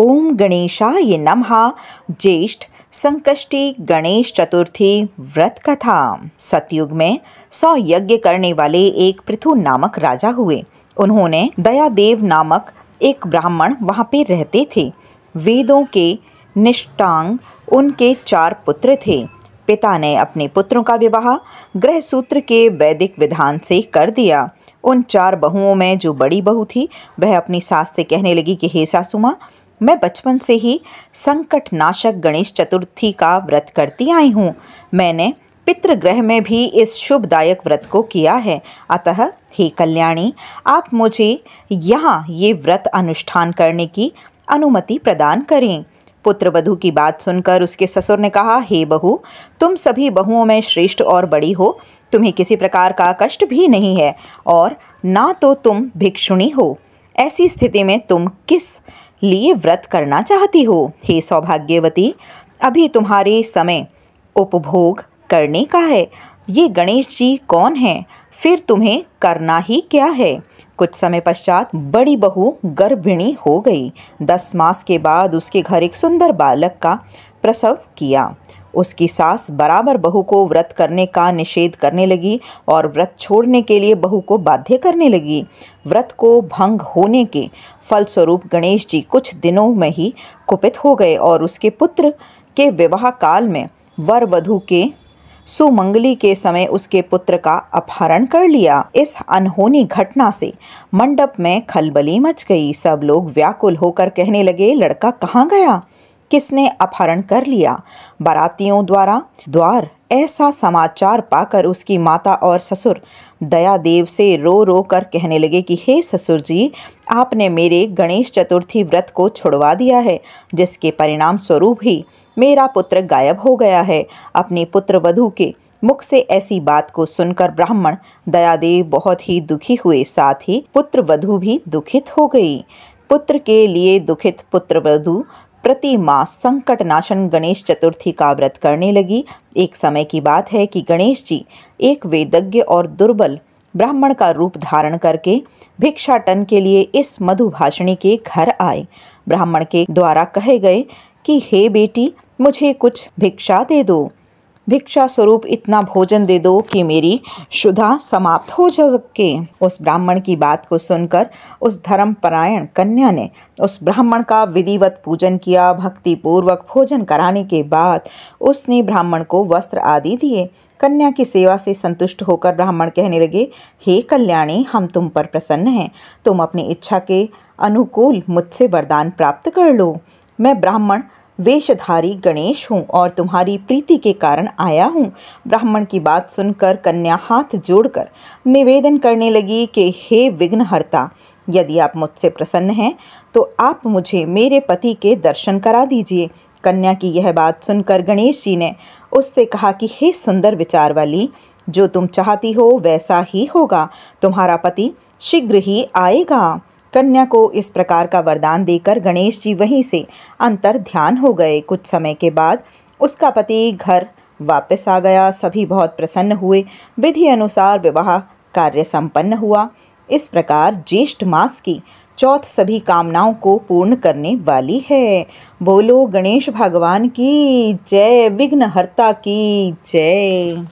ओम गणेशाय नमः ज्येष्ठ संकष्टी गणेश चतुर्थी व्रत कथा सतयुग में सौ यज्ञ करने वाले एक पृथु नामक राजा हुए उन्होंने दयादेव नामक एक ब्राह्मण वहाँ पे रहते थे वेदों के निष्ठांग उनके चार पुत्र थे पिता ने अपने पुत्रों का विवाह ग्रह सूत्र के वैदिक विधान से कर दिया उन चार बहुओं में जो बड़ी बहू थी वह अपनी सास से कहने लगी कि हे सासुमा मैं बचपन से ही संकट नाशक गणेश चतुर्थी का व्रत करती आई हूँ मैंने पितृग्रह में भी इस शुभदायक व्रत को किया है अतः हे कल्याणी आप मुझे यहाँ ये व्रत अनुष्ठान करने की अनुमति प्रदान करें पुत्र वधु की बात सुनकर उसके ससुर ने कहा हे बहू तुम सभी बहुओं में श्रेष्ठ और बड़ी हो तुम्हें किसी प्रकार का कष्ट भी नहीं है और ना तो तुम भिक्षुणी हो ऐसी स्थिति में तुम किस लिए व्रत करना चाहती हो हे सौभाग्यवती अभी तुम्हारे समय उपभोग करने का है ये गणेश जी कौन हैं फिर तुम्हें करना ही क्या है कुछ समय पश्चात बड़ी बहू गर्भिणी हो गई दस मास के बाद उसके घर एक सुंदर बालक का प्रसव किया उसकी सास बराबर बहू को व्रत करने का निषेध करने लगी और व्रत छोड़ने के लिए बहू को बाध्य करने लगी व्रत को भंग होने के फलस्वरूप गणेश जी कुछ दिनों में ही कुपित हो गए और उसके पुत्र के विवाह काल में वर वधु के सुमंगली के समय उसके पुत्र का अपहरण कर लिया इस अनहोनी घटना से मंडप में खलबली मच गई सब लोग व्याकुल होकर कहने लगे लड़का कहाँ गया किसने अपहरण कर लिया बारातियों द्वारा द्वार ऐसा समाचार पाकर उसकी माता और ससुर दया देव से रो रो कर कहने लगे कि हे ससुर जी आपने मेरे गणेश चतुर्थी व्रत को छुड़वा दिया है जिसके परिणाम स्वरूप ही मेरा पुत्र गायब हो गया है अपने पुत्र वधु के मुख से ऐसी बात को सुनकर ब्राह्मण दयादेव बहुत ही दुखी हुए साथ ही पुत्र वधु भी दुखित हो गई पुत्र के लिए दुखित पुत्र वधु प्रति माह संकट नाशन गणेश चतुर्थी का व्रत करने लगी एक समय की बात है कि गणेश जी एक वेदज्ञ और दुर्बल ब्राह्मण का रूप धारण करके भिक्षाटन के लिए इस मधुभाषणी के घर आए ब्राह्मण के द्वारा कहे गए कि हे बेटी मुझे कुछ भिक्षा दे दो भिक्षा स्वरूप इतना भोजन दे दो कि मेरी शुदा समाप्त हो सके उस ब्राह्मण की बात को सुनकर उस धर्मपरायण कन्या ने उस ब्राह्मण का विधिवत पूजन किया भक्तिपूर्वक भोजन कराने के बाद उसने ब्राह्मण को वस्त्र आदि दिए कन्या की सेवा से संतुष्ट होकर ब्राह्मण कहने लगे हे कल्याणी हम तुम पर प्रसन्न हैं तुम अपनी इच्छा के अनुकूल मुझसे वरदान प्राप्त कर लो मैं ब्राह्मण वेशधारी गणेश हूँ और तुम्हारी प्रीति के कारण आया हूँ ब्राह्मण की बात सुनकर कन्या हाथ जोड़कर निवेदन करने लगी कि हे विघ्नहर्ता यदि आप मुझसे प्रसन्न हैं तो आप मुझे मेरे पति के दर्शन करा दीजिए कन्या की यह बात सुनकर गणेश जी ने उससे कहा कि हे सुंदर विचार वाली जो तुम चाहती हो वैसा ही होगा तुम्हारा पति शीघ्र ही आएगा कन्या को इस प्रकार का वरदान देकर गणेश जी वहीं से अंतर ध्यान हो गए कुछ समय के बाद उसका पति घर वापस आ गया सभी बहुत प्रसन्न हुए विधि अनुसार विवाह कार्य संपन्न हुआ इस प्रकार ज्येष्ठ मास की चौथ सभी कामनाओं को पूर्ण करने वाली है बोलो गणेश भगवान की जय विघ्नहर्ता की जय